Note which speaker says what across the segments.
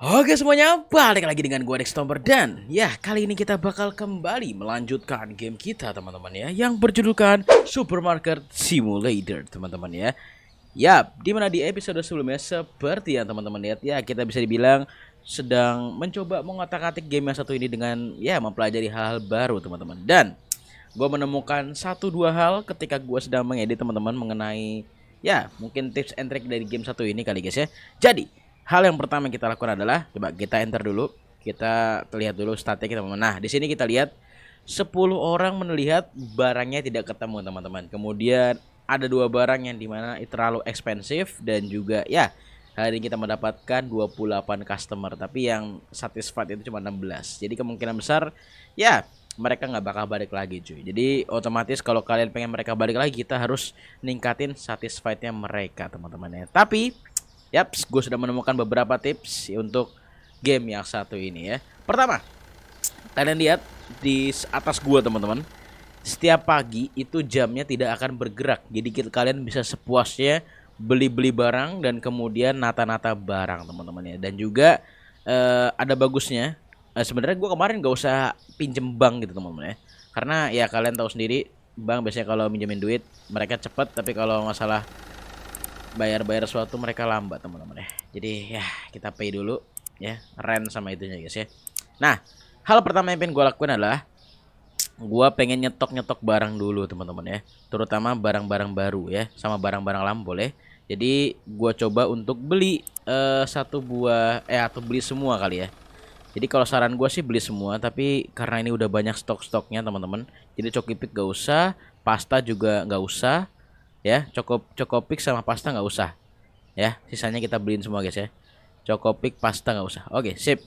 Speaker 1: Oke semuanya, balik lagi dengan gue Dextomber dan ya kali ini kita bakal kembali melanjutkan game kita teman-teman ya yang berjudulkan Supermarket Simulator teman-teman ya. Yap, dimana di episode sebelumnya seperti yang teman-teman lihat ya kita bisa dibilang sedang mencoba mengotak-atik game yang satu ini dengan ya mempelajari hal-hal baru teman-teman dan gue menemukan satu dua hal ketika gue sedang mengedit teman-teman mengenai ya mungkin tips and trick dari game satu ini kali guys ya. Jadi hal yang pertama yang kita lakukan adalah coba kita enter dulu, kita terlihat dulu statnya kita. Nah di sini kita lihat 10 orang melihat barangnya tidak ketemu teman-teman. Kemudian ada dua barang yang dimana itu terlalu ekspensif dan juga ya hari ini kita mendapatkan 28 customer tapi yang satisfied itu cuma 16 jadi kemungkinan besar ya mereka nggak bakal balik lagi cuy jadi otomatis kalau kalian pengen mereka balik lagi kita harus ningkatin satisfiednya mereka teman-teman ya tapi yaps gue sudah menemukan beberapa tips untuk game yang satu ini ya pertama kalian lihat di atas gue, teman-teman setiap pagi itu jamnya tidak akan bergerak jadi kalian bisa sepuasnya beli-beli barang dan kemudian nata-nata barang teman-teman ya dan juga eh, ada bagusnya nah, sebenarnya gue kemarin gak usah pinjem bank gitu teman-teman ya karena ya kalian tahu sendiri bank biasanya kalau minjemin duit mereka cepet tapi kalau masalah bayar-bayar sesuatu mereka lambat teman-teman ya jadi ya kita pay dulu ya rent sama itunya guys ya nah hal pertama yang pengen gue lakuin adalah gue pengen nyetok-nyetok barang dulu teman-teman ya terutama barang-barang baru ya sama barang-barang lama boleh jadi gue coba untuk beli uh, satu buah eh atau beli semua kali ya jadi kalau saran gue sih beli semua, tapi karena ini udah banyak stok-stoknya teman-teman, jadi cokipik gak usah, pasta juga gak usah, ya cokop cokopik sama pasta gak usah, ya sisanya kita beliin semua guys ya. Cokopik pasta gak usah, oke sip.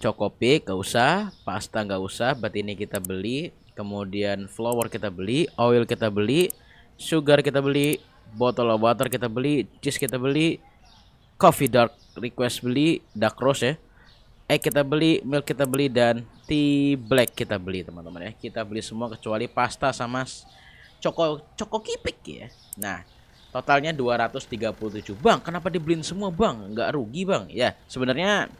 Speaker 1: Cokopik gak usah, pasta gak usah, berarti ini kita beli, kemudian flower kita beli, oil kita beli, sugar kita beli, botol of water kita beli, cheese kita beli, coffee dark request beli, dark rose ya eh kita beli milk kita beli dan tea black kita beli teman-teman ya kita beli semua kecuali pasta sama coko coko kipik ya nah totalnya 237 bang kenapa dibeliin semua bang nggak rugi bang ya sebenarnya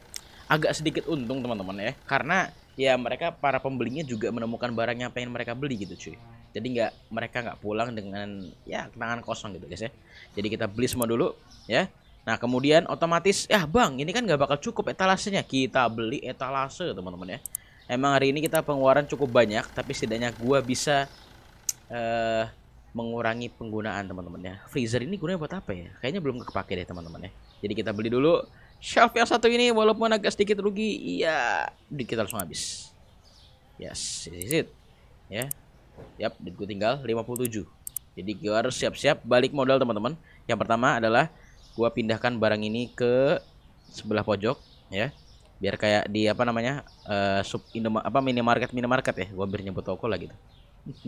Speaker 1: agak sedikit untung teman-teman ya karena ya mereka para pembelinya juga menemukan barang yang pengen mereka beli gitu cuy jadi nggak mereka nggak pulang dengan ya tangan kosong gitu guys ya jadi kita beli semua dulu ya Nah kemudian otomatis ya bang ini kan nggak bakal cukup etalasenya kita beli etalase teman-teman ya. Emang hari ini kita pengeluaran cukup banyak tapi setidaknya gua bisa uh, mengurangi penggunaan teman-teman ya. Freezer ini gunanya buat apa ya? Kayaknya belum kepake deh teman-teman ya. Jadi kita beli dulu shelf yang satu ini walaupun agak sedikit rugi iya kita langsung habis. Yes, is it. Ya. Yap, duit gue tinggal 57. Jadi gue harus siap-siap balik modal teman-teman. Yang pertama adalah gua pindahkan barang ini ke sebelah pojok ya biar kayak di apa namanya uh, sub apa minimarket minimarket ya gua biar nyebut toko lah gitu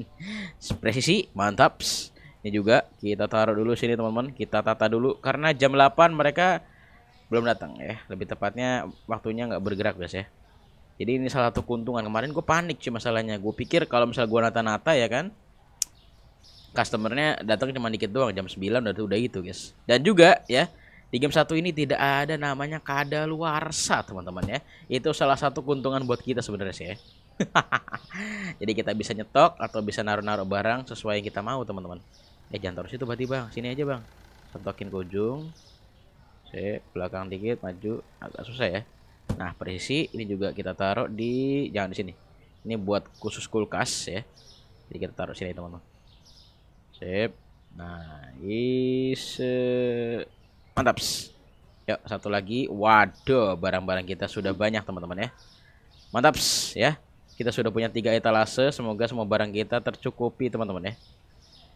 Speaker 1: presisi mantap ini juga kita taruh dulu sini teman-teman kita tata dulu karena jam 8 mereka belum datang ya lebih tepatnya waktunya nggak bergerak guys ya jadi ini salah satu keuntungan kemarin gue panik sih masalahnya gue pikir kalau misal gue nata-nata ya kan customernya datang cuma dikit doang jam 9 udah udah itu guys dan juga ya di game satu ini tidak ada namanya kadaluarsa teman-teman ya itu salah satu keuntungan buat kita sebenarnya sih ya jadi kita bisa nyetok atau bisa naruh-naruh barang sesuai yang kita mau teman-teman eh jangan terus itu berarti bang sini aja bang setokin ke ujung belakang dikit maju agak susah ya nah presisi ini juga kita taruh di jangan di sini ini buat khusus kulkas ya jadi kita taruh sini teman-teman Sip. Nice. Mantap. Yuk, satu lagi. Waduh, barang-barang kita sudah banyak, teman-teman ya. Mantap ya. Kita sudah punya tiga etalase. Semoga semua barang kita tercukupi, teman-teman ya.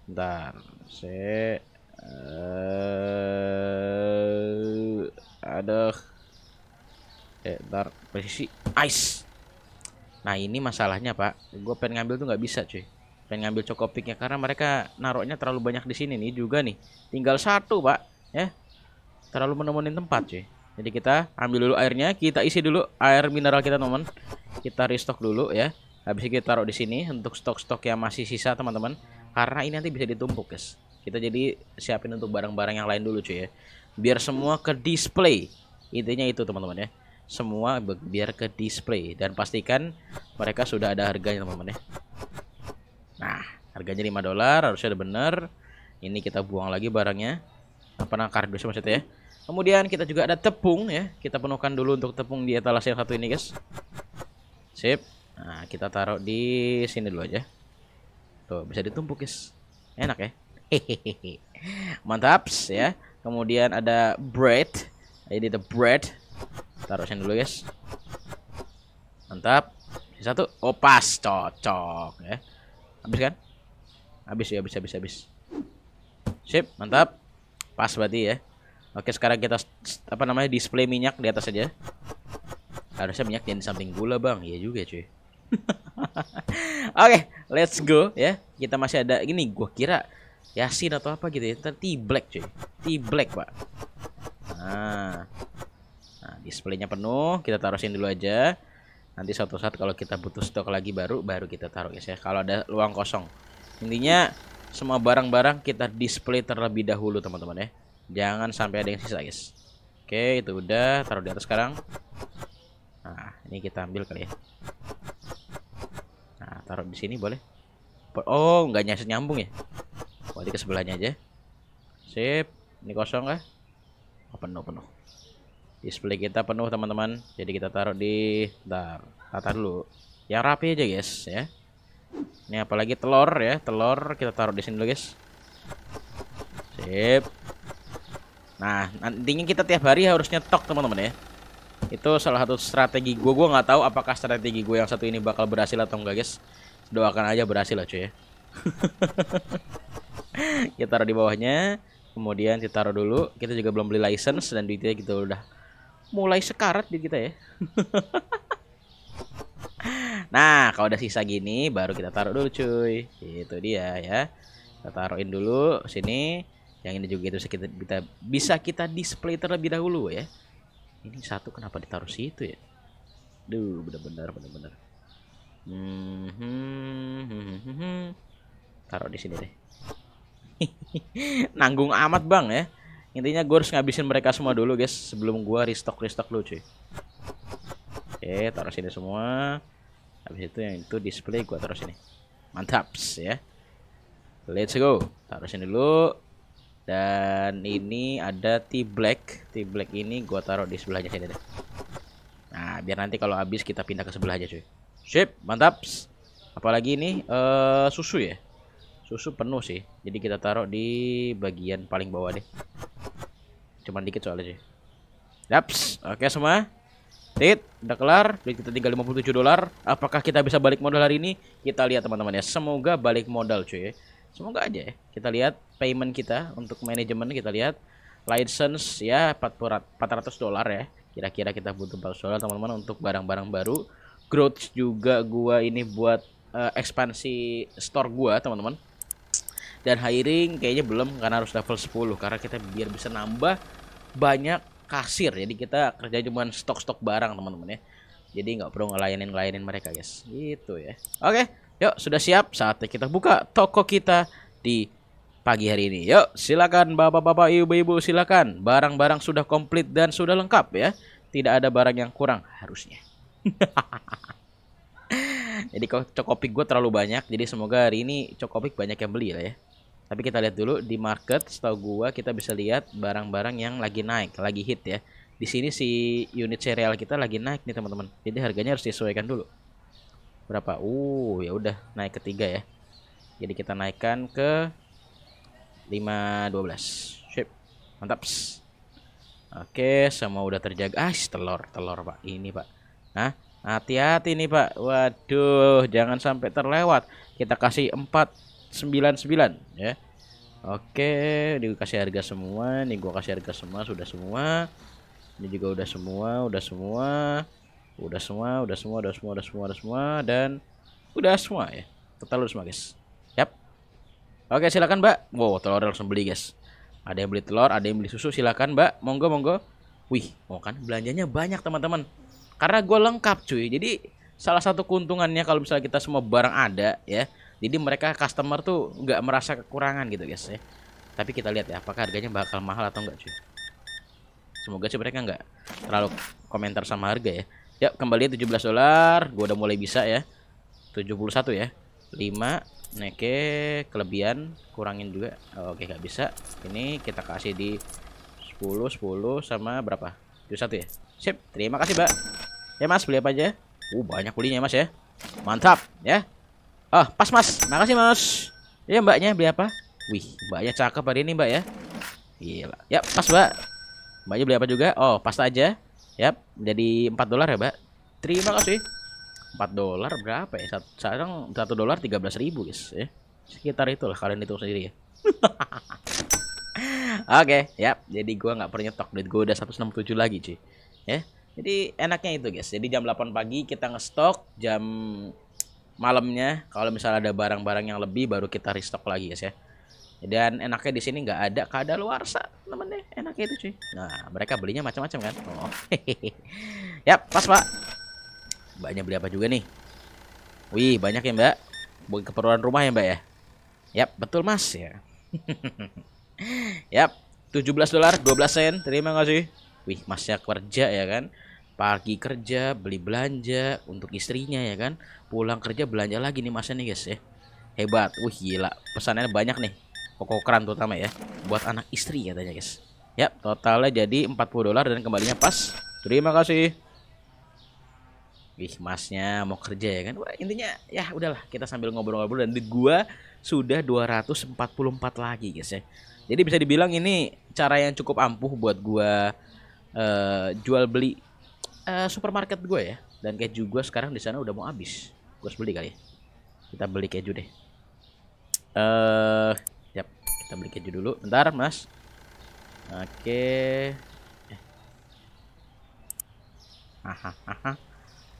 Speaker 1: Bentar. Se uh, ada eh bentar posisi ice. Nah, ini masalahnya, Pak. Gue pengen ngambil tuh nggak bisa, cuy pengen ngambil cokopiknya karena mereka naruhnya terlalu banyak di sini nih juga nih tinggal satu pak ya terlalu menemuin tempat cuy jadi kita ambil dulu airnya kita isi dulu air mineral kita teman kita restock dulu ya habis itu kita taruh di sini untuk stok-stok yang masih sisa teman-teman karena ini nanti bisa ditumpuk guys kita jadi siapin untuk barang-barang yang lain dulu cuy ya biar semua ke display intinya itu teman-teman ya semua biar ke display dan pastikan mereka sudah ada harganya teman-teman ya Nah, harganya 5 dolar, harusnya udah bener. Ini kita buang lagi barangnya. Apa nah, kardusnya maksudnya ya. Kemudian kita juga ada tepung ya. Kita penuhkan dulu untuk tepung di etalase yang satu ini, guys. Sip. Nah, kita taruh di sini dulu aja. Tuh, bisa ditumpuk, guys. Enak ya. Hehehe. Mantap ya. Kemudian ada bread. Jadi the bread. Taruh sini dulu, guys. Mantap. Satu. Opas, oh, pas. cocok ya. Habis kan? Habis ya, habis habis habis. Sip, mantap. Pas berarti ya. Oke, sekarang kita apa namanya? display minyak di atas aja. Harusnya minyak yang di samping gula, Bang. Iya juga, cuy. Oke, let's go ya. Kita masih ada ini gua kira Yasin atau apa gitu ya. Tapi black, cuy. t black, Pak. Nah. Nah, displaynya penuh, kita taruhin dulu aja nanti suatu saat kalau kita butuh stok lagi baru baru kita taruh guys ya kalau ada luang kosong intinya semua barang-barang kita display terlebih dahulu teman-teman ya jangan sampai ada yang sisa guys oke itu udah taruh di atas sekarang nah ini kita ambil kali ya nah taruh di sini boleh oh nggak nyasar nyambung ya berarti ke sebelahnya aja sip ini kosong kah oh, penuh penuh display kita penuh teman-teman jadi kita taruh di dar tata dulu yang rapi aja guys ya ini apalagi telur ya telur kita taruh di sini dulu guys sip nah nantinya kita tiap hari harusnya nyetok teman-teman ya itu salah satu strategi gue gue nggak tahu apakah strategi gue yang satu ini bakal berhasil atau enggak guys doakan aja berhasil lah ya, cuy ya kita taruh di bawahnya kemudian kita taruh dulu kita juga belum beli license dan duitnya gitu udah mulai sekarat di kita ya. nah, kalau udah sisa gini baru kita taruh dulu cuy. Itu dia ya. Kita taruhin dulu sini. Yang ini juga itu bisa kita bisa kita display terlebih dahulu ya. Ini satu kenapa ditaruh situ ya? Duh, benar-benar benar-benar, hmm, hmm, hmm, Taruh di sini deh. Nanggung amat, Bang ya. Intinya gue harus ngabisin mereka semua dulu guys sebelum gue restock restock dulu cuy. Oke taruh sini semua. Habis itu yang itu display gue taruh sini. Mantap ya. Let's go. Taruh sini dulu. Dan ini ada tea black. Tea black ini gue taruh di sebelahnya sini deh. Nah biar nanti kalau habis kita pindah ke sebelah aja cuy. Sip mantap. Apalagi ini uh, susu ya susu penuh sih jadi kita taruh di bagian paling bawah deh Cuman dikit soalnya sih. Daps. Oke okay, semua. Tit, udah kelar. Duit kita tinggal 57 dolar. Apakah kita bisa balik modal hari ini? Kita lihat teman-teman ya. Semoga balik modal cuy. Semoga aja ya. Kita lihat payment kita untuk manajemen kita lihat. License ya 400 dolar ya. Kira-kira kita butuh 400 dolar teman-teman untuk barang-barang baru. Growth juga gua ini buat uh, ekspansi store gua teman-teman. Dan hiring kayaknya belum karena harus level 10 karena kita biar bisa nambah banyak kasir jadi kita kerja cuma stok-stok barang teman-teman ya jadi nggak perlu ngelayanin ngelayanin mereka guys gitu ya oke yuk sudah siap saatnya kita buka toko kita di pagi hari ini yuk silakan bapak-bapak ibu-ibu silakan barang-barang sudah komplit dan sudah lengkap ya tidak ada barang yang kurang harusnya jadi kok cokopik gue terlalu banyak jadi semoga hari ini cokopik banyak yang beli lah ya tapi kita lihat dulu di market setahu gua kita bisa lihat barang-barang yang lagi naik, lagi hit ya. Di sini si unit serial kita lagi naik nih teman-teman. Jadi harganya harus disesuaikan dulu. Berapa? Uh, ya udah naik ketiga ya. Jadi kita naikkan ke 512. Sip. Mantap. Oke, semua udah terjaga. Ah, telur, telur, Pak. Ini, Pak. Nah, hati-hati nih, Pak. Waduh, jangan sampai terlewat. Kita kasih 4 ya oke dikasih harga semua nih gua kasih harga semua sudah semua ini juga udah semua udah semua udah semua udah semua udah semua udah semua udah semua dan udah semua ya total udah semua guys yap oke silakan mbak wow telur langsung beli guys ada yang beli telur ada yang beli susu silakan mbak monggo monggo wih mau oh, kan belanjanya banyak teman-teman karena gue lengkap cuy jadi salah satu keuntungannya kalau misalnya kita semua barang ada ya jadi mereka customer tuh nggak merasa kekurangan gitu guys ya tapi kita lihat ya apakah harganya bakal mahal atau enggak cuy semoga sih mereka nggak terlalu komentar sama harga ya ya kembali 17 dolar Gue udah mulai bisa ya 71 ya 5 neke kelebihan kurangin juga oke nggak bisa ini kita kasih di 10 10 sama berapa 71 ya sip terima kasih mbak ya mas beli apa aja uh banyak kulinya mas ya mantap ya Ah, oh, pas mas. Makasih mas. Iya mbaknya beli apa? Wih, mbaknya cakep hari ini mbak ya. Gila. Ya, pas mbak. Mbaknya beli apa juga? Oh, pasta aja. Yap, jadi empat dolar ya mbak. Terima kasih. Empat dolar berapa ya? sekarang satu dolar tiga belas ribu guys ya. Sekitar itu lah kalian hitung sendiri ya. Oke, okay, yap. Jadi gua nggak pernah nyetok duit gua udah 167 lagi, cuy. Ya. Jadi enaknya itu, guys. Jadi jam 8 pagi kita ngestok, jam malamnya kalau misalnya ada barang-barang yang lebih baru kita restock lagi guys ya dan enaknya di sini nggak ada kada luar temen deh enaknya itu cuy nah mereka belinya macam-macam kan oh. ya pas pak banyak beli apa juga nih wih banyak ya mbak buat keperluan rumah ya mbak ya yap betul mas ya yap 17 dolar 12 sen terima kasih wih masnya kerja ya kan pagi kerja beli belanja untuk istrinya ya kan pulang kerja belanja lagi nih masnya nih guys ya hebat wih gila pesannya banyak nih keran terutama ya buat anak istri katanya guys ya totalnya jadi 40 dolar dan kembalinya pas terima kasih Ih, masnya mau kerja ya kan? Wah, intinya ya udahlah kita sambil ngobrol-ngobrol dan di gua sudah 244 lagi guys ya. Jadi bisa dibilang ini cara yang cukup ampuh buat gua uh, jual beli uh, supermarket gua ya. Dan kayak juga sekarang di sana udah mau habis. Gue beli kali ya. Kita beli keju deh. Eh, uh, yap, kita beli keju dulu. Bentar, Mas. Oke. okay. Eh. Aha, aha.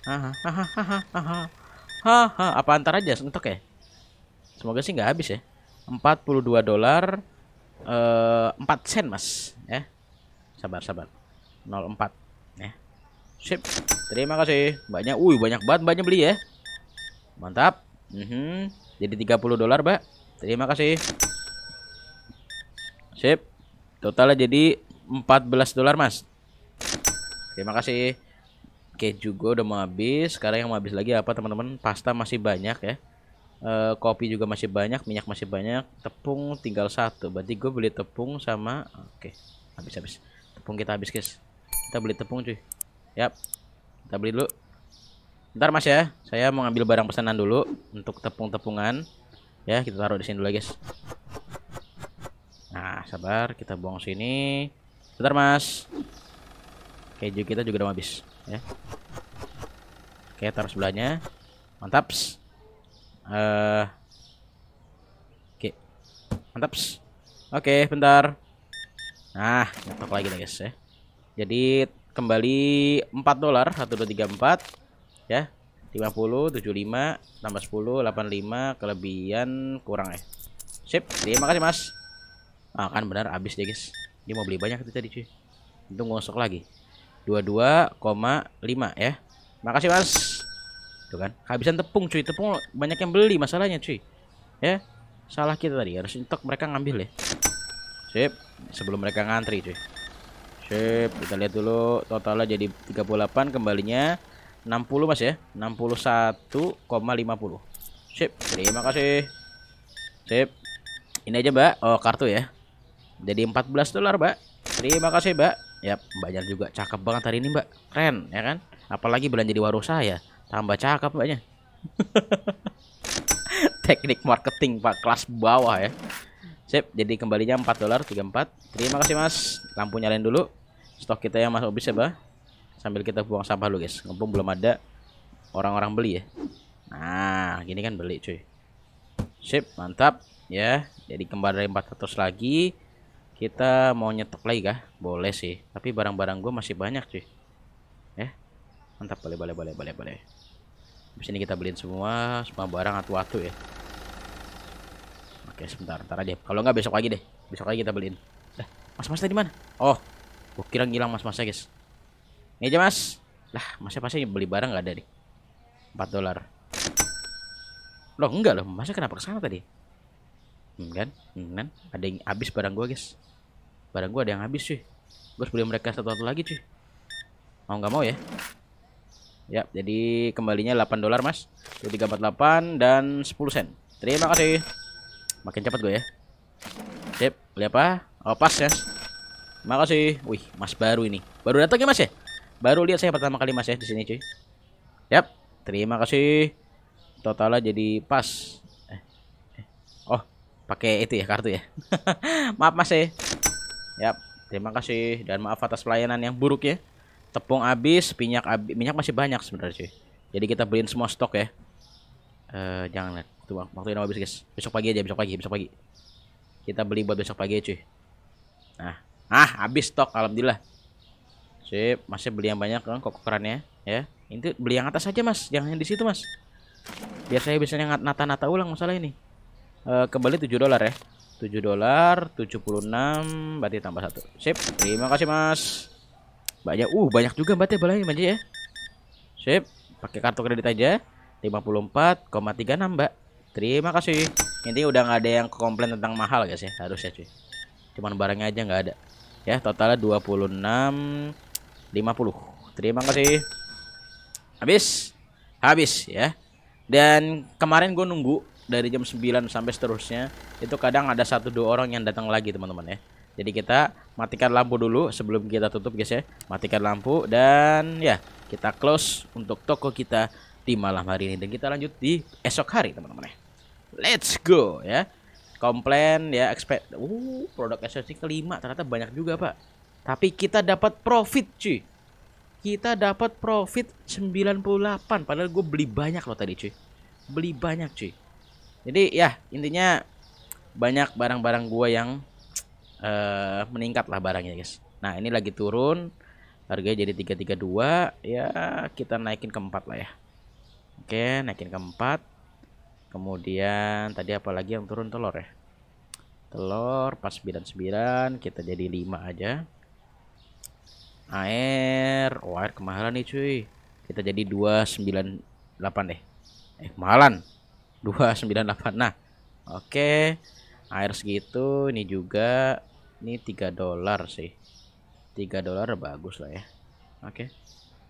Speaker 1: Aha, aha, aha, aha. aha. apa antar aja sentok ya? Semoga sih nggak habis ya. 42 dolar eh 4 sen, Mas, ya. Sabar, sabar. 04 ya. Sip. Terima kasih. Banyak. Uy, banyak banget banyak beli ya. Mantap. Mm -hmm. Jadi 30 dolar, Mbak. Terima kasih. Sip. Totalnya jadi 14 dolar, Mas. Terima kasih. Keju juga udah mau habis. Sekarang yang mau habis lagi apa, teman-teman? Pasta masih banyak ya. E, kopi juga masih banyak, minyak masih banyak. Tepung tinggal satu. Berarti gue beli tepung sama oke, habis-habis. Tepung kita habis, guys. Kita beli tepung, cuy. Yap. Kita beli dulu. Ntar mas ya, saya mau ngambil barang pesanan dulu untuk tepung-tepungan. Ya, kita taruh di sini dulu guys. Nah, sabar, kita buang sini. Bentar mas. Keju kita juga udah habis, ya. Oke, taruh sebelahnya. Mantap. Uh, Oke, okay. mantap. Oke, bentar. Nah, nyetok lagi nih guys ya. Jadi kembali 4 dolar, 1234 ya 50 75 tambah 10 85 kelebihan kurang ya sip terima kasih mas ah kan benar habis deh guys dia mau beli banyak itu tadi cuy itu ngosok lagi 22,5 ya makasih mas tuh kan habisan tepung cuy tepung banyak yang beli masalahnya cuy ya salah kita tadi harus nyetok mereka ngambil ya sip sebelum mereka ngantri cuy sip kita lihat dulu totalnya jadi 38 kembalinya 60 mas ya 61,50 sip terima kasih sip ini aja mbak oh kartu ya jadi 14 dolar mbak terima kasih mbak ya mbaknya juga cakep banget hari ini mbak keren ya kan apalagi belanja di warung saya tambah cakep mbaknya teknik marketing pak kelas bawah ya sip jadi kembalinya 4 dolar 34 terima kasih mas lampu nyalain dulu stok kita yang masuk bisa ya, mbak sambil kita buang sampah lu guys ngumpul belum ada orang-orang beli ya nah gini kan beli cuy sip mantap ya jadi kembali 400 lagi kita mau nyetok lagi kah boleh sih tapi barang-barang gue masih banyak cuy ya mantap boleh boleh boleh boleh boleh di sini kita beliin semua semua barang atu-atu ya oke sebentar ntar aja kalau nggak besok lagi deh besok lagi kita beliin eh mas mas tadi mana oh gue kira ngilang mas masnya guys ini aja mas. Lah, masa pasti beli barang nggak ada nih. 4 dolar. Loh, enggak loh. masa kenapa kesana tadi? Hmm kan? Hmm, kan? Ada yang habis barang gue guys. Barang gue ada yang habis, sih, gue harus beli mereka satu-satu lagi, cuy. Mau nggak mau ya? Ya, jadi kembalinya 8 dolar, Mas. 2348 dan 10 sen. Terima kasih. Makin cepat gue ya. Sip, beli apa? Oh, pas ya. Makasih. Wih, Mas baru ini. Baru datang ya, Mas ya? Baru lihat saya pertama kali Mas ya di sini cuy. Yap, terima kasih. Totalnya jadi pas. Eh, eh. Oh, pakai itu ya kartu ya. maaf Mas ya. Yap, terima kasih dan maaf atas pelayanan yang buruk ya. Tepung habis, minyak habis, minyak masih banyak sebenarnya cuy. Jadi kita beliin semua stok ya. uh, jangan lihat. Tuh, waktu ini habis guys. Besok pagi aja, besok pagi, besok pagi. Kita beli buat besok pagi ya cuy. Nah, ah habis stok alhamdulillah. Sip, masih beli yang banyak kan kok kerannya ya. Itu beli yang atas aja, Mas. Jangan yang di situ, Mas. biasanya saya biasanya nata-nata ulang masalah ini. E, kembali 7 dolar ya. 7 dolar, 76 berarti tambah satu. Sip. Terima kasih, Mas. Banyak. Uh, banyak juga berarti ya balanya ya. Sip. Pakai kartu kredit aja. 54,36, Mbak. Terima kasih. Intinya udah nggak ada yang komplain tentang mahal guys ya, harusnya cuy. Cuman barangnya aja nggak ada. Ya, totalnya 26 50 terima kasih habis habis ya dan kemarin gue nunggu dari jam 9 sampai seterusnya itu kadang ada satu dua orang yang datang lagi teman-teman ya jadi kita matikan lampu dulu sebelum kita tutup guys ya matikan lampu dan ya kita close untuk toko kita di malam hari ini dan kita lanjut di esok hari teman-teman ya let's go ya komplain ya expect uh produk esensi kelima ternyata banyak juga pak tapi kita dapat profit cuy. Kita dapat profit 98. Padahal gue beli banyak loh tadi cuy. Beli banyak cuy. Jadi ya intinya banyak barang-barang gue yang uh, eh, meningkat lah barangnya guys. Nah ini lagi turun. Harganya jadi 332. Ya kita naikin ke 4 lah ya. Oke naikin ke 4. Kemudian tadi apalagi yang turun telur ya. Telur pas 99 kita jadi 5 aja air oh air kemahalan nih cuy kita jadi 298 deh eh kemahalan 298 nah oke okay. air segitu ini juga ini 3 dolar sih 3 dolar bagus lah ya oke okay.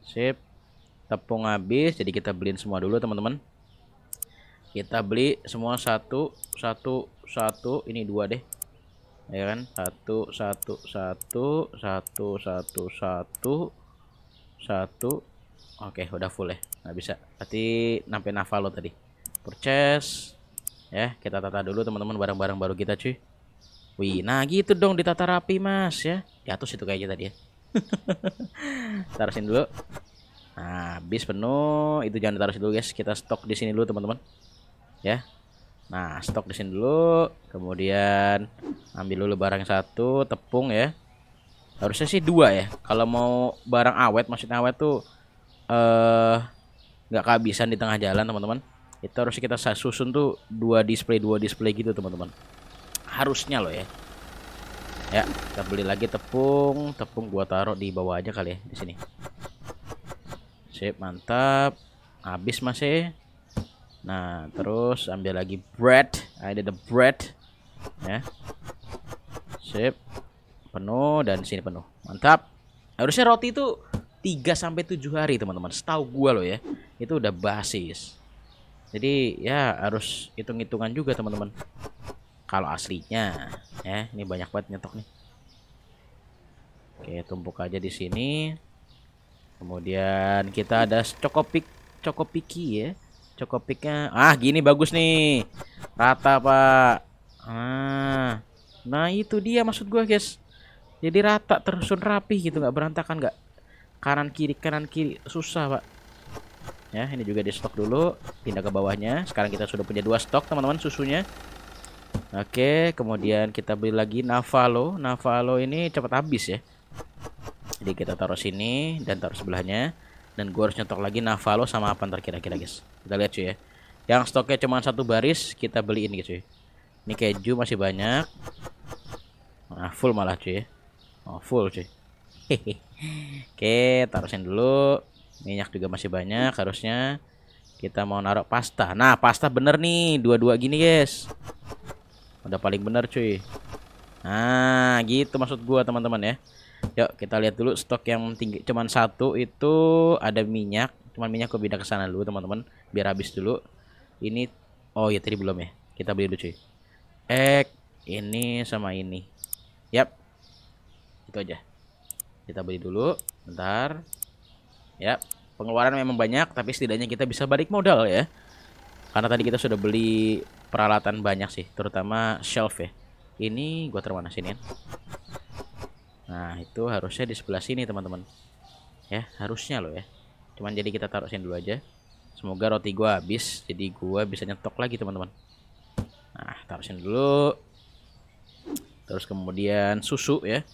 Speaker 1: sip tepung habis jadi kita beliin semua dulu teman-teman kita beli semua satu satu satu ini dua deh ya kan satu satu satu satu satu satu satu oke udah full ya nggak bisa berarti nafal lo tadi purchase ya kita tata dulu teman-teman barang-barang baru kita cuy wih nah gitu dong ditata rapi mas ya di ya, atas itu kayaknya tadi ya taruhin dulu nah habis penuh itu jangan ditaruh dulu guys kita stok di sini dulu teman-teman ya Nah, stok di sini dulu. Kemudian ambil dulu barang satu, tepung ya. Harusnya sih dua ya. Kalau mau barang awet, maksudnya awet tuh eh nggak kehabisan di tengah jalan, teman-teman. Itu harusnya kita susun tuh dua display, dua display gitu, teman-teman. Harusnya loh ya. Ya, kita beli lagi tepung. Tepung gua taruh di bawah aja kali ya, di sini. Sip, mantap. Habis masih. Nah, terus ambil lagi bread. Ah, ada the bread. Ya. Sip. Penuh dan sini penuh. Mantap. Harusnya roti itu 3 sampai 7 hari, teman-teman. Setahu gua loh ya. Itu udah basis. Jadi ya harus hitung-hitungan juga, teman-teman. Kalau aslinya, ya, ini banyak banget nyetok nih. Oke, tumpuk aja di sini. Kemudian kita ada cokopik, cokopiki ya Cokopiknya. Ah, gini bagus nih. Rata, Pak. Ah. Nah, itu dia maksud gue guys. Jadi rata tersusun rapi gitu, nggak berantakan nggak kanan kiri kanan kiri susah, Pak. Ya, ini juga di stok dulu, pindah ke bawahnya. Sekarang kita sudah punya dua stok, teman-teman, susunya. Oke, kemudian kita beli lagi Navalo. Navalo ini cepat habis ya. Jadi kita taruh sini dan taruh sebelahnya dan gue harus nyetok lagi Navalo sama apa ntar kira-kira guys kita lihat cuy ya yang stoknya cuma satu baris kita beliin guys cuy ini keju masih banyak nah full malah cuy ya. oh full cuy oke taruhin dulu minyak juga masih banyak harusnya kita mau naruh pasta nah pasta bener nih dua-dua gini guys udah paling bener cuy nah gitu maksud gua teman-teman ya Yuk kita lihat dulu stok yang tinggi cuman satu itu ada minyak. Cuman minyak gue pindah ke sana dulu teman-teman biar habis dulu. Ini oh ya tadi belum ya. Kita beli dulu cuy. Ek ini sama ini. Yap. Itu aja. Kita beli dulu. Bentar. ya Pengeluaran memang banyak tapi setidaknya kita bisa balik modal ya. Karena tadi kita sudah beli peralatan banyak sih, terutama shelf ya. Ini gua termana sini ya. Nah, itu harusnya di sebelah sini, teman-teman. Ya, harusnya loh ya. Cuman jadi kita taruh sini dulu aja. Semoga roti gua habis, jadi gua bisa nyetok lagi, teman-teman. Nah, taruh sini dulu. Terus kemudian susu ya.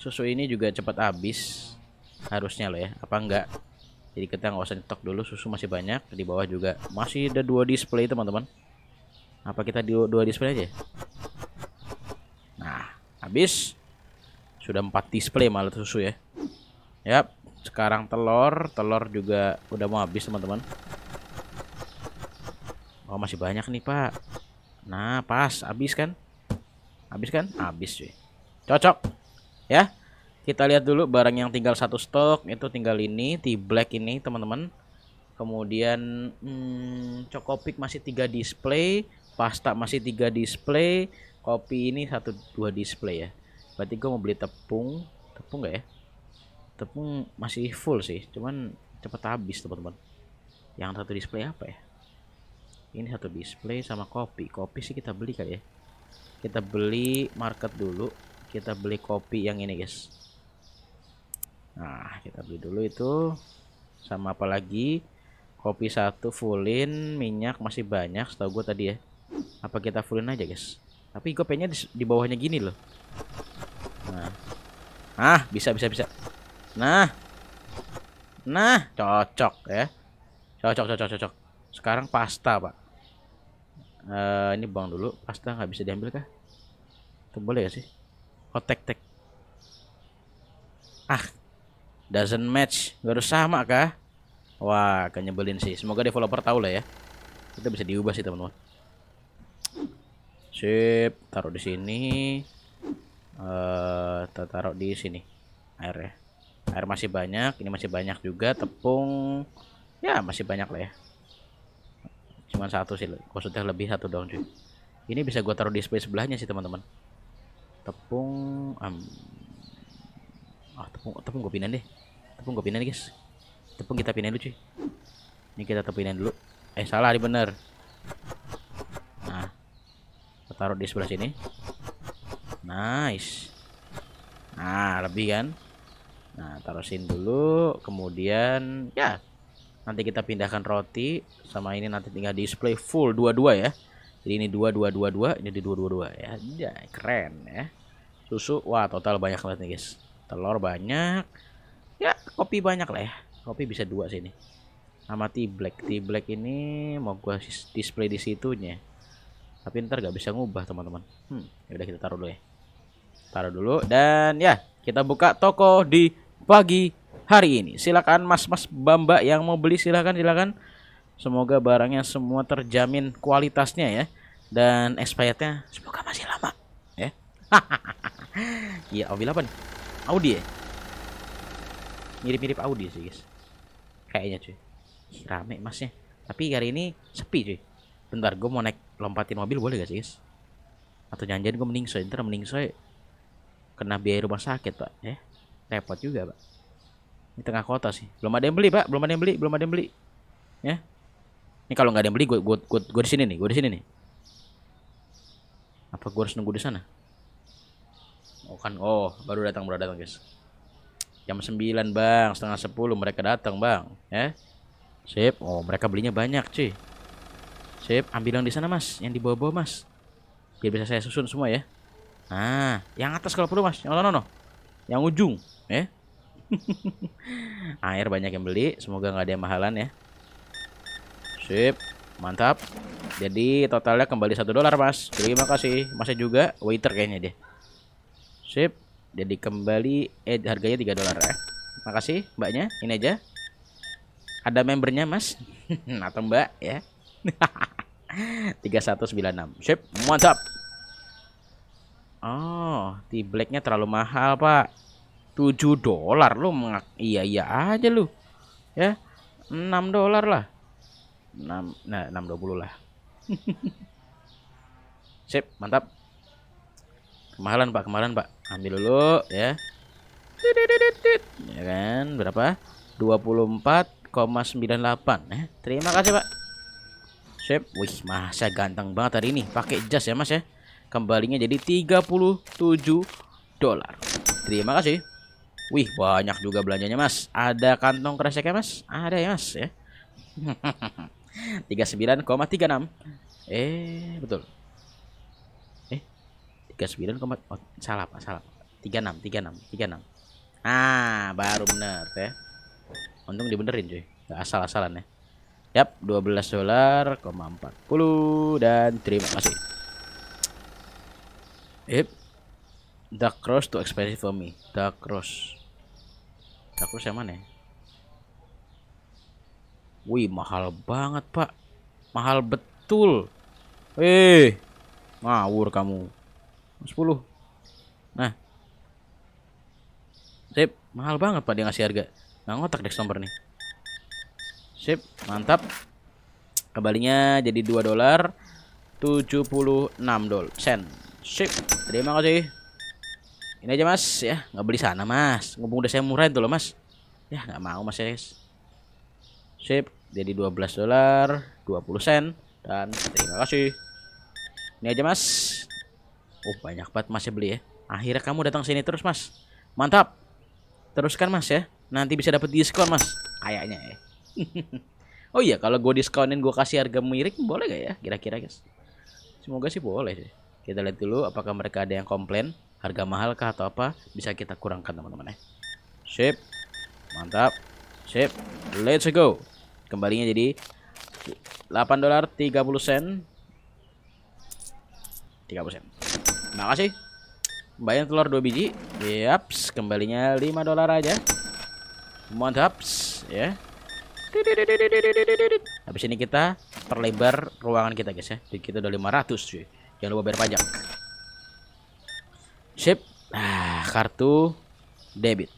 Speaker 1: Susu ini juga cepat habis. Harusnya loh ya, apa enggak? Jadi kita nggak usah nyetok dulu, susu masih banyak. Di bawah juga masih ada dua display, teman-teman. Apa kita di dua display aja? Nah, habis sudah 4 display malah susu ya. Yap, sekarang telur, telur juga udah mau habis teman-teman. Oh, masih banyak nih, Pak. Nah, pas habis kan? Habis kan? Habis cuy. Cocok. Ya. Kita lihat dulu barang yang tinggal satu stok itu tinggal ini, di black ini, teman-teman. Kemudian hmm, Cokopik masih tiga display, pasta masih tiga display, kopi ini satu dua display ya berarti gue mau beli tepung tepung gak ya tepung masih full sih cuman cepet habis teman-teman yang satu display apa ya ini satu display sama kopi kopi sih kita beli kali ya kita beli market dulu kita beli kopi yang ini guys nah kita beli dulu itu sama apa lagi kopi satu fullin minyak masih banyak setahu gue tadi ya apa kita fullin aja guys tapi gue pengennya di bawahnya gini loh Ah bisa bisa bisa. Nah. Nah, cocok ya. Cocok cocok cocok. Sekarang pasta, Pak. Uh, ini buang dulu. Pasta nggak bisa diambil kah? Itu boleh ya sih? Oh, tek Ah. Doesn't match. Gak harus sama kah? Wah, kayak nyebelin sih. Semoga developer tahu lah ya. Kita bisa diubah sih, teman-teman. Sip, taruh di sini kita eh, taruh di sini air ya air masih banyak ini masih banyak juga tepung ya masih banyak lah ya cuman satu sih maksudnya lebih satu dong cuy ini bisa gua taruh di space sebelahnya sih teman-teman tepung um, ah oh, tepung tepung gua pindahin deh tepung gua pindahin guys tepung kita pindahin dulu cuy ini kita tepungin dulu eh salah di bener nah taruh di sebelah sini nice nah lebih kan nah taruhin dulu kemudian ya nanti kita pindahkan roti sama ini nanti tinggal display full dua-dua ya jadi ini dua dua dua dua ini di dua dua dua ya ya keren ya susu wah total banyak banget nih guys telur banyak ya kopi banyak lah ya kopi bisa dua sini sama tea black tea black ini mau gue display di situnya tapi ntar gak bisa ngubah teman-teman hmm ya udah kita taruh dulu ya Taruh dulu dan ya, kita buka toko di pagi hari ini. Silakan mas-mas Bamba yang mau beli silakan silakan. Semoga barangnya semua terjamin kualitasnya ya dan expirednya semoga masih lama ya. Iya, audi apa nih? Audi ya? Mirip-mirip Audi sih, guys. Kayaknya cuy. Rame masnya. Tapi hari ini sepi cuy. Bentar, gue mau naik lompatin mobil boleh gak sih, guys? Atau jangan-jangan gue mending soalnya ntar mending soalnya kena biaya rumah sakit pak eh repot juga pak di tengah kota sih belum ada yang beli pak belum ada yang beli belum ada yang beli ya ini kalau nggak ada yang beli gue gue gue, gue di sini nih gue di sini nih apa gue harus nunggu di sana oh kan oh baru datang baru datang guys jam 9 bang setengah 10 mereka datang bang ya sip oh mereka belinya banyak cuy sip ambil yang di sana mas yang di bawah-bawah mas biar bisa saya susun semua ya Nah, yang atas kalau perlu mas. No, no, no. Yang ujung, ya. Air banyak yang beli. Semoga nggak ada yang mahalan ya. Sip, mantap. Jadi totalnya kembali satu dolar mas. Terima kasih. masih juga waiter kayaknya deh. Sip. Jadi kembali eh harganya tiga dolar ya. Makasih mbaknya. Ini aja. Ada membernya mas atau nah, mbak ya. 3196 Sip mantap Oh, di blacknya terlalu mahal, Pak. 7 dolar lu mengak iya iya aja lu. Ya. 6 dolar lah. 6 nah 620 lah. Sip, mantap. Kemahalan, Pak, kemahalan, Pak. Ambil dulu ya. Ya kan, berapa? 24,98 eh. Terima kasih, Pak. Sip. Wih, masa ganteng banget hari ini. Pakai jas ya, Mas ya kembalinya jadi 37 dolar. Terima kasih. Wih, banyak juga belanjanya, Mas. Ada kantong kreseknya, Mas? Ada ya, Mas, ya. enam. Eh, betul. Eh, sembilan koma. Oh, salah, Pak, salah. enam, tiga enam. Ah, baru bener ya. Untung dibenerin, cuy. Gak asal-asalan ya. Yap, 12 dolar, puluh dan terima kasih. Yep. Dark Cross tuh expensive for me. Dark Cross. Dark Cross yang mana ya? Wih, mahal banget, Pak. Mahal betul. Eh, ngawur kamu. 10. Nah. Sip, mahal banget, Pak, dia ngasih harga. Nggak ngotak deh nomor nih. Sip, mantap. Kembalinya jadi 2 dolar 76 dolar sen. Sip, terima kasih. Ini aja mas, ya nggak beli sana mas. Ngumpung udah saya murah itu loh mas. Ya nggak mau mas ya. Sip, jadi 12 dolar dua puluh sen dan terima kasih. Ini aja mas. Oh banyak banget mas ya beli ya. Akhirnya kamu datang sini terus mas. Mantap. Teruskan mas ya. Nanti bisa dapat diskon mas. Kayaknya ya. oh iya kalau gue diskonin gue kasih harga mirip boleh gak ya? Kira-kira guys. Semoga sih boleh sih. Kita lihat dulu apakah mereka ada yang komplain harga mahal kah atau apa bisa kita kurangkan teman-teman ya. Sip. Mantap. Sip. Let's go. Kembalinya jadi 8 dolar 30 sen. 30 sen. Terima kasih. Bayar telur 2 biji. Yaps, kembalinya 5 dolar aja. Mantap, ya. Habis ini kita perlebar ruangan kita guys ya. kita udah 500 cuy. Jangan lupa bayar pajak. Sip. Nah, kartu debit.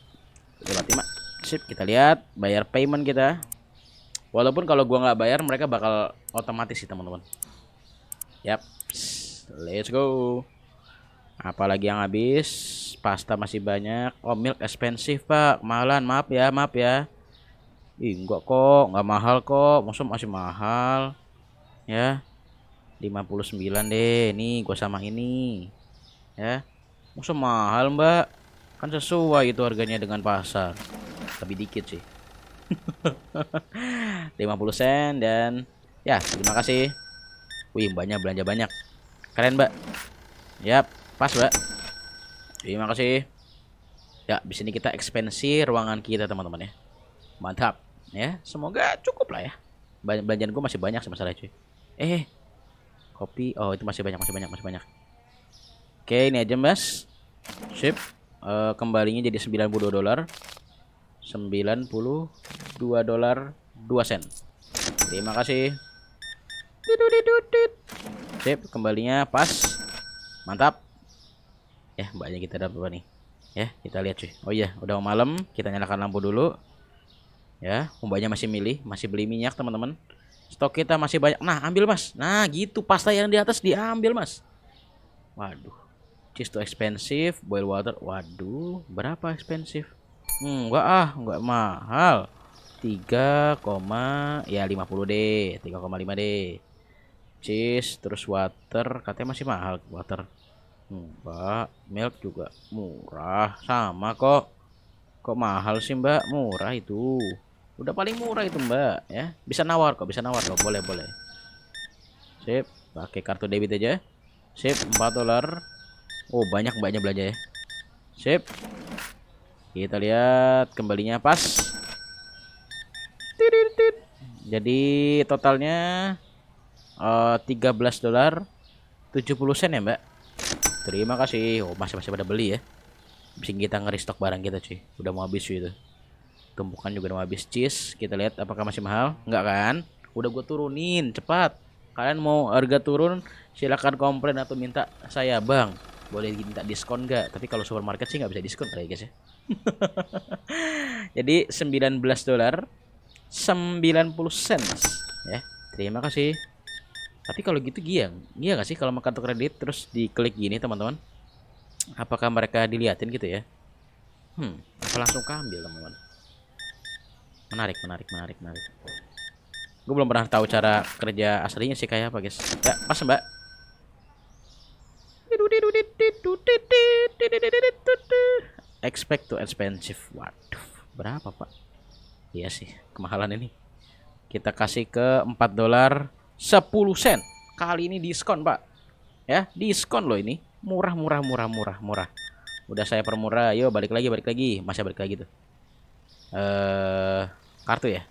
Speaker 1: Coba 5. Sip, kita lihat bayar payment kita. Walaupun kalau gua nggak bayar mereka bakal otomatis sih, teman-teman. Yap. Let's go. Apalagi yang habis? Pasta masih banyak. Oh, milk expensive, Pak. Mahalan, maaf ya, maaf ya. Ih, enggak kok, nggak mahal kok. Maksud masih mahal. Ya. 59 deh nih gua sama ini ya musuh mahal mbak kan sesuai itu harganya dengan pasar lebih dikit sih 50 sen dan ya terima kasih wih banyak belanja banyak keren mbak yap pas mbak terima kasih ya di sini kita ekspansi ruangan kita teman-teman ya mantap ya semoga cukup lah ya belanjaan gue masih banyak sih masalah cuy eh Kopi. Oh, itu masih banyak, masih banyak, masih banyak. Oke, ini aja, Mas. Sip. Uh, kembalinya jadi 92 dolar. 92 dolar 2 sen. Terima kasih. Sip, kembalinya pas. Mantap. Ya, eh, mbaknya kita dapat apa nih? Ya, kita lihat cuy. Oh iya, udah malam, kita nyalakan lampu dulu. Ya, mbaknya masih milih, masih beli minyak, teman-teman. Stok kita masih banyak. Nah, ambil Mas. Nah, gitu. Pasta yang di atas diambil Mas. Waduh. Cheese too expensive, boil water. Waduh, berapa ekspensif Hmm, enggak ah, enggak mahal. tiga koma ya lima puluh d tiga koma lima d Cheese terus water, katanya masih mahal water. Mbak, milk juga murah, sama kok. Kok mahal sih, Mbak? Murah itu. Udah paling murah itu mbak ya. Bisa nawar kok, bisa nawar kok. Boleh boleh. Sip, pakai kartu debit aja. Sip, 4 dolar. Oh banyak mbaknya belanja ya. Sip. Kita lihat kembalinya pas. Jadi totalnya uh, eh, 13 dolar 70 sen ya mbak. Terima kasih. Oh masih masih pada beli ya. Bising kita ngeri stok barang kita cuy. Udah mau habis cuy itu tumpukan juga nama habis cheese kita lihat apakah masih mahal enggak kan udah gue turunin cepat kalian mau harga turun silahkan komplain atau minta saya bang boleh minta diskon enggak tapi kalau supermarket sih nggak bisa diskon kali guys ya jadi 19 dolar 90 sen ya terima kasih tapi kalau gitu dia dia nggak sih kalau makan kartu kredit terus diklik gini teman-teman apakah mereka diliatin gitu ya hmm apa langsung kambil teman-teman Menarik, menarik, menarik, menarik. Gue belum pernah tahu cara kerja aslinya sih kayak apa, guys. Ya, pas, Mbak. Expect to expensive. Waduh, berapa, Pak? Iya sih, kemahalan ini. Kita kasih ke 4 dolar 10 sen. Kali ini diskon, Pak. Ya, diskon loh ini. Murah, murah, murah, murah, murah. Udah saya permurah. Yo, balik lagi, balik lagi. Masih balik lagi tuh. Eh uh, kartu ya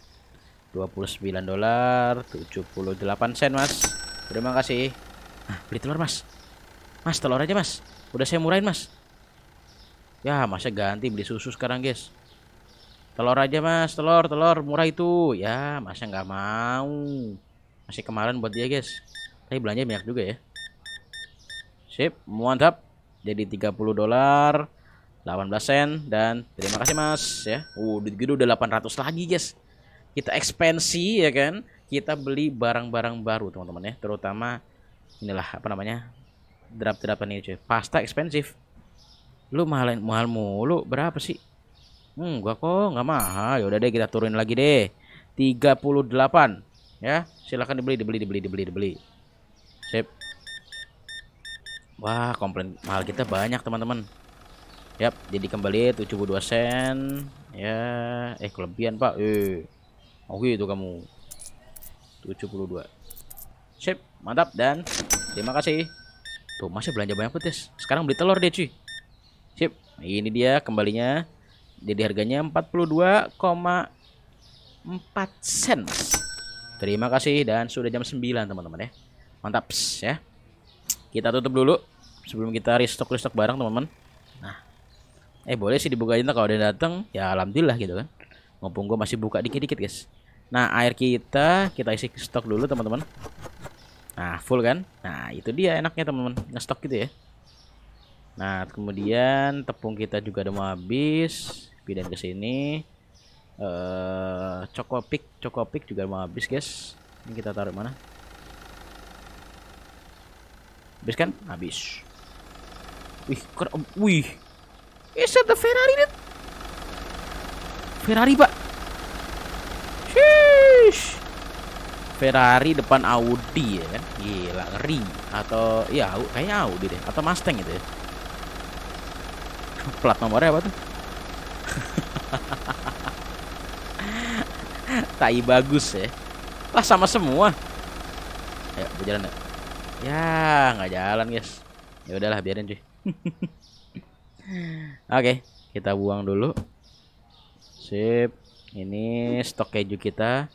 Speaker 1: 29 dolar 78 sen mas terima kasih nah, beli telur mas mas telur aja mas udah saya murahin mas ya masa ganti beli susu sekarang guys telur aja mas telur telur murah itu ya masa nggak mau masih kemarin buat dia guys tapi belanja banyak juga ya sip mantap jadi 30 dolar 18 sen dan terima kasih Mas ya. Uh, gitu udah 800 lagi, guys. Kita ekspansi ya kan. Kita beli barang-barang baru, teman-teman ya, terutama inilah apa namanya? drop-dropan ini, cuy. Pasta ekspensif. Lu mahalin mahal mulu, berapa sih? Hmm, gua kok nggak mahal. Ya udah deh kita turunin lagi deh. 38 ya. Silakan dibeli, dibeli, dibeli, dibeli, dibeli. Sip. Wah, komplain mahal kita banyak, teman-teman. Yap, jadi kembali 72 sen. Ya, eh kelebihan, Pak. Eh. Oke itu kamu. 72. Sip, mantap dan terima kasih. Tuh, masih belanja banyak petis. Sekarang beli telur deh, cuy. Sip, ini dia kembalinya. Jadi harganya 42,4 sen. Terima kasih dan sudah jam 9, teman-teman ya. Mantap ya. Kita tutup dulu sebelum kita restock-restock barang, teman-teman eh boleh sih dibuka aja kalau ada yang datang ya alhamdulillah gitu kan mumpung gue masih buka dikit-dikit guys nah air kita kita isi stok dulu teman-teman nah full kan nah itu dia enaknya teman-teman ngestok gitu ya nah kemudian tepung kita juga udah mau habis pindah ke sini eh uh, cokopik cokopik juga mau habis guys ini kita taruh mana habis kan habis wih keren wih Is that the Ferrari that? Ferrari pak Sheesh. Ferrari depan Audi ya kan Gila ngeri Atau ya kayaknya Audi deh Atau Mustang itu. ya Plat nomornya apa tuh Tai bagus ya Lah sama semua Ayo berjalan ya Ya nggak jalan guys Ya udahlah biarin deh Oke, kita buang dulu. Sip. Ini stok keju kita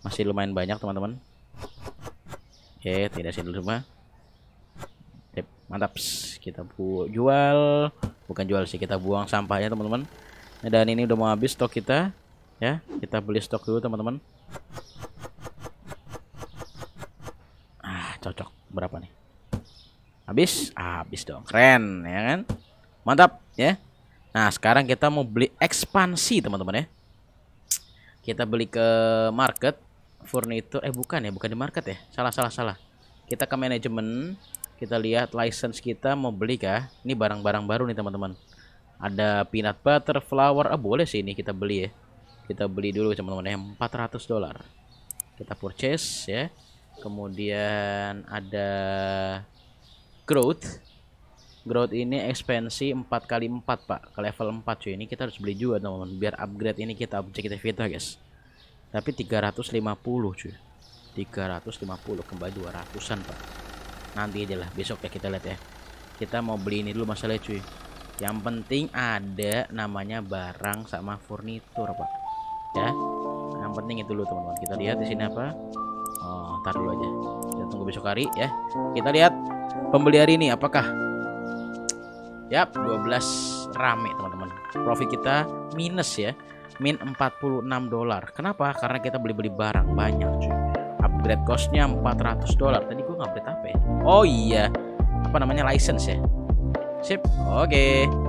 Speaker 1: masih lumayan banyak, teman-teman. Oke, tidak sih dulu semua. Sip, mantap. Kita bu jual, bukan jual sih, kita buang sampahnya, teman-teman. Dan ini udah mau habis stok kita. Ya, kita beli stok dulu, teman-teman. Ah, cocok. Berapa nih? Habis, habis dong. Keren, ya kan? Mantap ya. Nah, sekarang kita mau beli ekspansi, teman-teman ya. Kita beli ke market furnitur eh bukan ya, bukan di market ya. Salah salah salah. Kita ke manajemen, kita lihat license kita mau beli kah? Ini barang-barang baru nih, teman-teman. Ada peanut butter, flower, eh, boleh sih ini kita beli ya. Kita beli dulu teman-teman ya, 400 dolar. Kita purchase ya. Kemudian ada growth growth ini ekspansi 4 kali 4 pak ke level 4 cuy ini kita harus beli juga teman-teman biar upgrade ini kita objek kita vita guys tapi 350 cuy 350 kembali 200an pak nanti aja lah besok ya kita lihat ya kita mau beli ini dulu masalah cuy yang penting ada namanya barang sama furnitur pak ya yang penting itu dulu teman-teman kita lihat di sini apa oh ntar dulu aja kita tunggu besok hari ya kita lihat pembeli hari ini apakah Yap, 12 rame teman-teman. Profit kita minus ya. Min 46 dolar. Kenapa? Karena kita beli-beli barang banyak cuy. Upgrade costnya 400 dolar. Tadi gua update apa ya? Oh iya. Apa namanya license ya? Sip. Oke. Okay.